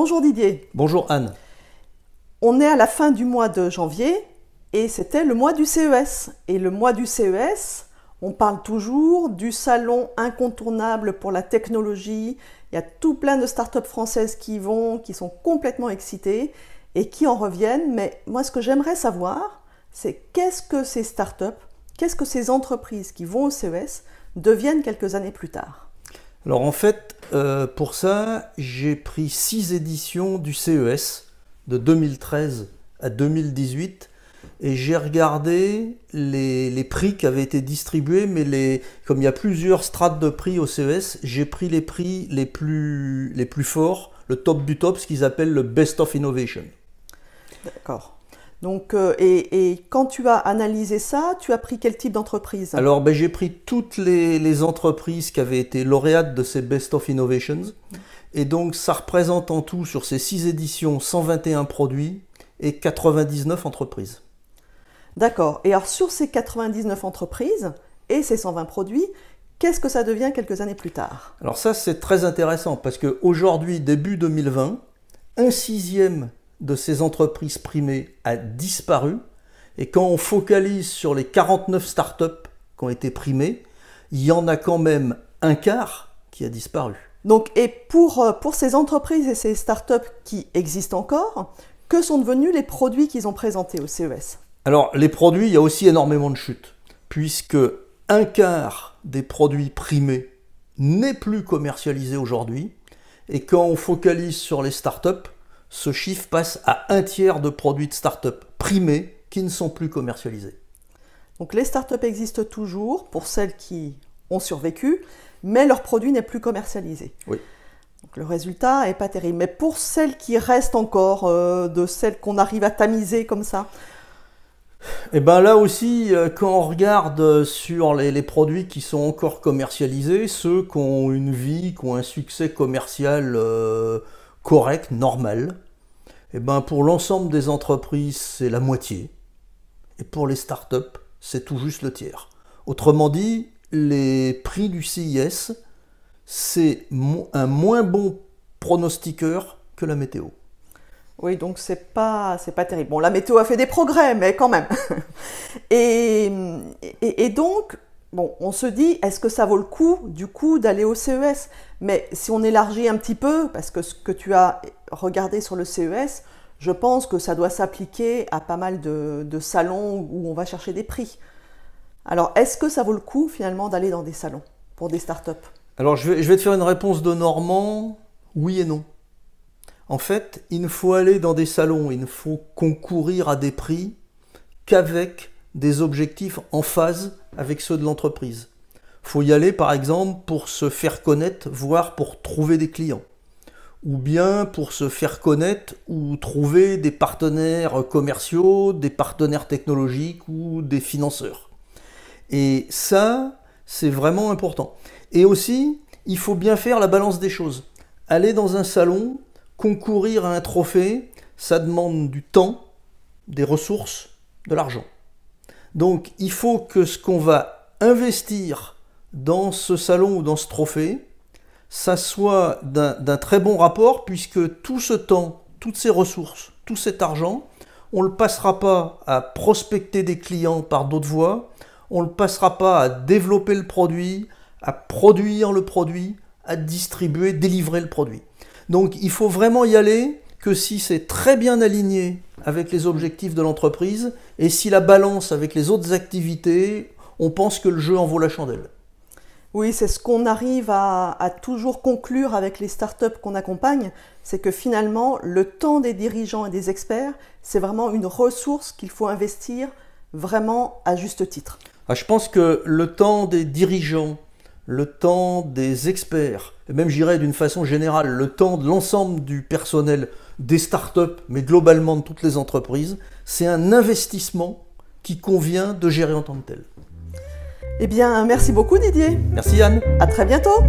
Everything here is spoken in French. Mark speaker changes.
Speaker 1: Bonjour Didier. Bonjour Anne. On est à la fin du mois de janvier et c'était le mois du CES. Et le mois du CES, on parle toujours du salon incontournable pour la technologie. Il y a tout plein de startups françaises qui vont, qui sont complètement excitées et qui en reviennent. Mais moi, ce que j'aimerais savoir, c'est qu'est-ce que ces startups, qu'est-ce que ces entreprises qui vont au CES deviennent quelques années plus tard
Speaker 2: alors en fait, euh, pour ça, j'ai pris six éditions du CES de 2013 à 2018 et j'ai regardé les, prix qui avaient été distribués, mais comme il y a plusieurs strates de prix au CES, j'ai pris les prix les plus, les plus forts, le top du top, ce qu'ils appellent le best of innovation.
Speaker 1: D'accord. Donc, euh, et, quand tu as analysé ça, tu as pris quel type d'entreprise Alors,
Speaker 2: ben, j'ai pris toutes les, les, entreprises qui avaient été lauréates de ces Best of Innovations. Et donc, ça représente en tout, sur ces six éditions, 121 produits et 99 entreprises.
Speaker 1: D'accord. Et alors, sur ces 99 entreprises et ces 120 produits, qu'est-ce que ça devient quelques années plus tard
Speaker 2: Alors, ça, c'est très intéressant parce qu'aujourd'hui, début 2020, un sixième de ces entreprises primées a disparu. Et quand on focalise sur les 49 startups qui ont été primées, il y en a quand même un quart qui a disparu.
Speaker 1: Donc, et pour, euh, pour ces entreprises et ces startups qui existent encore, que sont devenus les produits qu'ils ont présentés au CES
Speaker 2: Alors, les produits, il y a aussi énormément de chutes, puisque un quart des produits primés n'est plus commercialisé aujourd'hui. Et quand on focalise sur les startups, ce chiffre passe à un tiers de produits de start-up primés qui ne sont plus commercialisés.
Speaker 1: Donc les start-up existent toujours pour celles qui ont survécu, mais leur produit n'est plus commercialisé. Oui. Donc le résultat n'est pas terrible. Mais pour celles qui restent encore, euh, de celles qu'on arrive à tamiser comme ça
Speaker 2: Eh bien là aussi, euh, quand on regarde euh, sur les, produits qui sont encore commercialisés, ceux qui ont une vie, qui ont un succès commercial correct, normal, et eh ben pour l'ensemble des entreprises, c'est la moitié. Et pour les startups, c'est tout juste le tiers. Autrement dit, les prix du CIS, c'est un moins bon pronostiqueur que la météo.
Speaker 1: Oui, donc c'est pas, c'est pas terrible. Bon, la météo a fait des progrès, mais quand même. et, et, et donc, bon, on se dit, est-ce que ça vaut le coup, du coup, d'aller au CES Mais si on élargit un petit peu, parce que ce que tu as regardé sur le CES, je pense que ça doit s'appliquer à pas mal de, salons où on va chercher des prix. Alors, est-ce que ça vaut le coup, finalement, d'aller dans des salons pour des startups
Speaker 2: Alors, je vais, je vais te faire une réponse de Normand, oui et non. En fait, il ne faut aller dans des salons, il ne faut concourir à des prix qu'avec des objectifs en phase avec ceux de l'entreprise. Faut y aller par exemple pour se faire connaître, voire pour trouver des clients. Ou bien pour se faire connaître ou trouver des partenaires commerciaux, des partenaires technologiques ou des financeurs. Et ça, c'est vraiment important. Et aussi, il faut bien faire la balance des choses. Aller dans un salon, concourir à un trophée, ça demande du temps, des ressources, de l'argent. Donc il faut que ce qu'on va investir dans ce salon ou dans ce trophée, ça soit d'un très bon rapport, puisque tout ce temps, toutes ces ressources, tout cet argent, on ne le passera pas à prospecter des clients par d'autres voies, on ne le passera pas à développer le produit, à produire le produit, à distribuer, délivrer le produit. Donc il faut vraiment y aller que si c'est très bien aligné avec les objectifs de l'entreprise, et si la balance avec les autres activités, on pense que le jeu en vaut la chandelle.
Speaker 1: Oui, c'est ce qu'on arrive à, toujours conclure avec les startups qu'on accompagne, c'est que finalement, le temps des dirigeants et des experts, c'est vraiment une ressource qu'il faut investir vraiment à juste titre.
Speaker 2: Ah, je pense que le temps des dirigeants le temps des experts, et même j'irais d'une façon générale, le temps de l'ensemble du personnel des startups, mais globalement de toutes les entreprises, c'est un investissement qui convient de
Speaker 1: gérer en tant que tel. Eh bien, merci beaucoup Didier. Merci Anne. À très bientôt.